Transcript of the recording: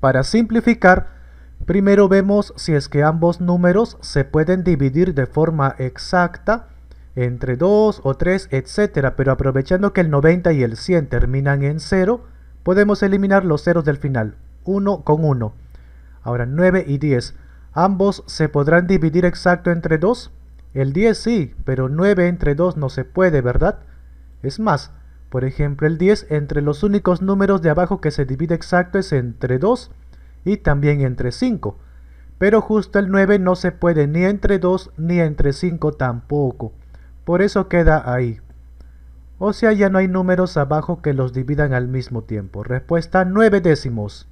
Para simplificar, primero vemos si es que ambos números se pueden dividir de forma exacta entre 2 o 3, etc. pero aprovechando que el 90 y el 100 terminan en 0, podemos eliminar los ceros del final, 1 con 1. Ahora 9 y 10, ambos se podrán dividir exacto entre 2, el 10 sí, pero 9 entre 2 no se puede, ¿verdad? Es más, por ejemplo, el 10 entre los únicos números de abajo que se divide exacto es entre 2 y también entre 5. Pero justo el 9 no se puede ni entre 2 ni entre 5 tampoco. Por eso queda ahí. O sea, ya no hay números abajo que los dividan al mismo tiempo. Respuesta 9 décimos.